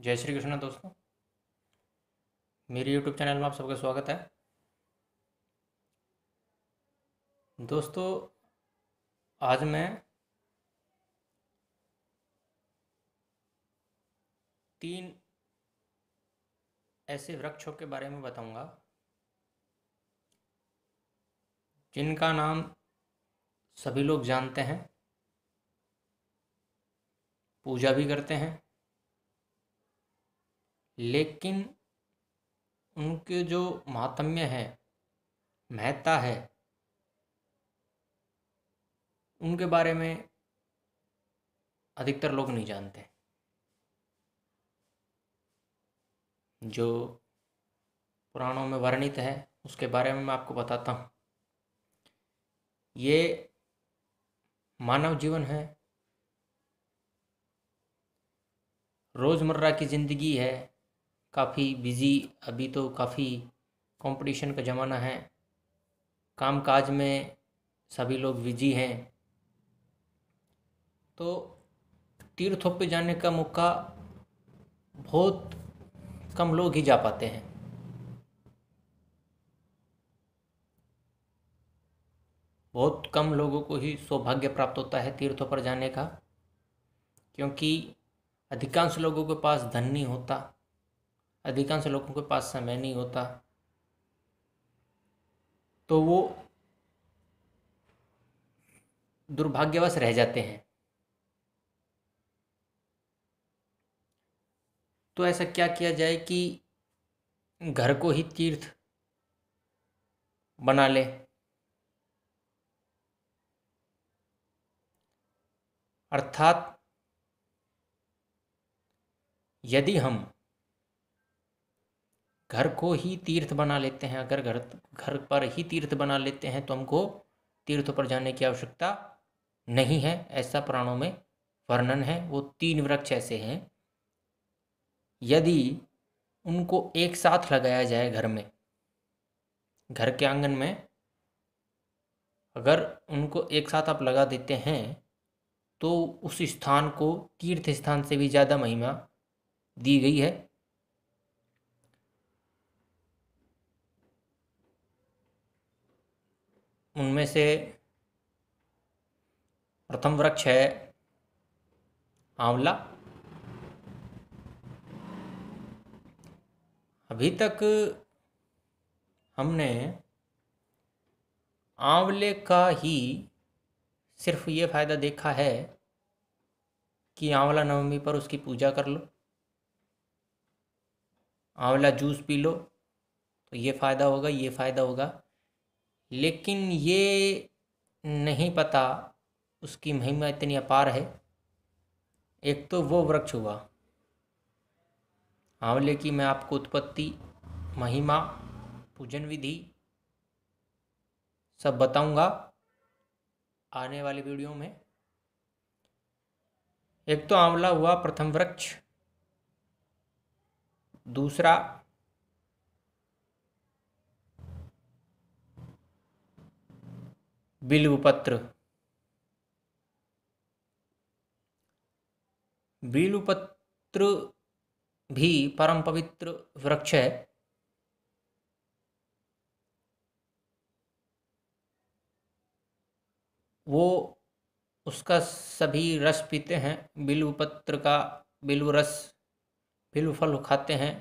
जय श्री कृष्ण दोस्तों मेरे यूट्यूब चैनल में आप सबका स्वागत है दोस्तों आज मैं तीन ऐसे वृक्षों के बारे में बताऊंगा जिनका नाम सभी लोग जानते हैं पूजा भी करते हैं लेकिन उनके जो महात्म्य है महत्ता है उनके बारे में अधिकतर लोग नहीं जानते जो पुराणों में वर्णित है उसके बारे में मैं आपको बताता हूँ ये मानव जीवन है रोज़मर्रा की ज़िंदगी है काफ़ी बिज़ी अभी तो काफ़ी कंपटीशन का ज़माना है काम काज में सभी लोग बिजी हैं तो तीर्थों पे जाने का मौका बहुत कम लोग ही जा पाते हैं बहुत कम लोगों को ही सौभाग्य प्राप्त होता है तीर्थों पर जाने का क्योंकि अधिकांश लोगों के पास धन नहीं होता अधिकांश लोगों के पास समय नहीं होता तो वो दुर्भाग्यवश रह जाते हैं तो ऐसा क्या किया जाए कि घर को ही तीर्थ बना ले अर्थात यदि हम घर को ही तीर्थ बना लेते हैं अगर घर घर पर ही तीर्थ बना लेते हैं तो हमको तीर्थ पर जाने की आवश्यकता नहीं है ऐसा प्राणों में वर्णन है वो तीन वृक्ष ऐसे हैं यदि उनको एक साथ लगाया जाए घर में घर के आंगन में अगर उनको एक साथ आप लगा देते हैं तो उस स्थान को तीर्थ स्थान से भी ज़्यादा महिमा दी गई है उनमें से प्रथम वृक्ष है आंवला अभी तक हमने आंवले का ही सिर्फ ये फ़ायदा देखा है कि आंवला नवमी पर उसकी पूजा कर लो आंवला जूस पी लो तो ये फ़ायदा होगा ये फ़ायदा होगा लेकिन ये नहीं पता उसकी महिमा इतनी अपार है एक तो वो वृक्ष हुआ आंवले हाँ, की मैं आपको उत्पत्ति महिमा पूजन विधि सब बताऊंगा आने वाली वीडियो में एक तो आंवला हुआ प्रथम वृक्ष दूसरा बिलुपत्र बिलुपत्र भी परम पवित्र वृक्ष है वो उसका सभी रस पीते हैं बिल्व पत्र का बिलु रस बिल्व फल खाते हैं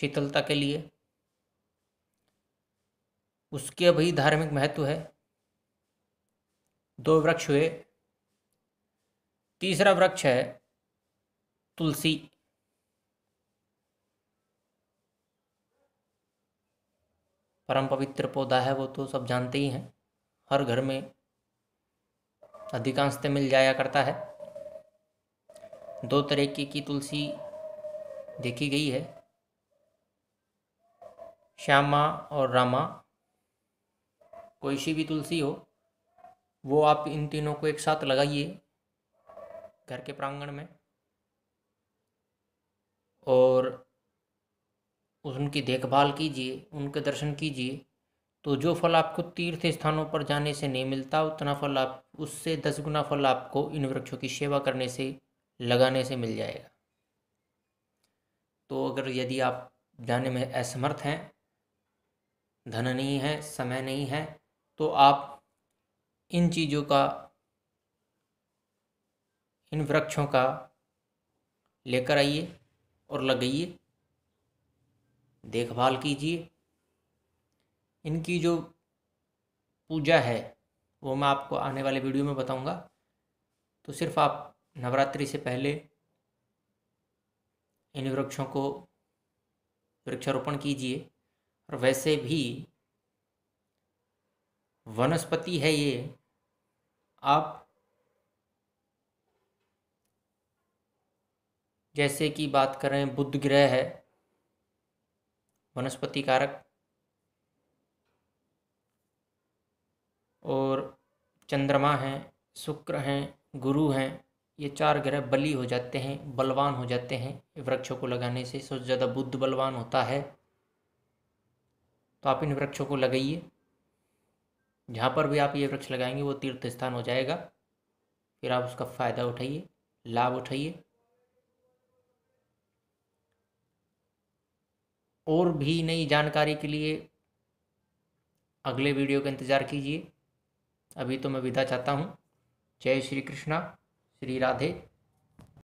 शीतलता के लिए उसके भी धार्मिक महत्व है दो वृक्ष हुए तीसरा वृक्ष है तुलसी परम पवित्र पौधा है वो तो सब जानते ही हैं हर घर में अधिकांशतः मिल जाया करता है दो तरीके की तुलसी देखी गई है श्यामा और रामा कोई सी भी तुलसी हो वो आप इन तीनों को एक साथ लगाइए घर के प्रांगण में और उनकी देखभाल कीजिए उनके दर्शन कीजिए तो जो फल आपको तीर्थ स्थानों पर जाने से नहीं मिलता उतना फल आप उससे दस गुना फल आपको इन वृक्षों की सेवा करने से लगाने से मिल जाएगा तो अगर यदि आप जाने में असमर्थ हैं धन नहीं है समय नहीं है तो आप इन चीज़ों का इन वृक्षों का लेकर आइए और लगाइए देखभाल कीजिए इनकी जो पूजा है वो मैं आपको आने वाले वीडियो में बताऊंगा तो सिर्फ आप नवरात्रि से पहले इन वृक्षों को वृक्षारोपण कीजिए और वैसे भी वनस्पति है ये आप जैसे कि बात करें बुध ग्रह है वनस्पति कारक और चंद्रमा हैं शुक्र हैं गुरु हैं ये चार ग्रह बली हो जाते हैं बलवान हो जाते हैं वृक्षों को लगाने से सबसे ज़्यादा बुद्ध बलवान होता है तो आप इन वृक्षों को लगाइए जहाँ पर भी आप ये वृक्ष लगाएंगे वो तीर्थ स्थान हो जाएगा फिर आप उसका फ़ायदा उठाइए लाभ उठाइए और भी नई जानकारी के लिए अगले वीडियो का इंतज़ार कीजिए अभी तो मैं विदा चाहता हूँ जय श्री कृष्णा श्री राधे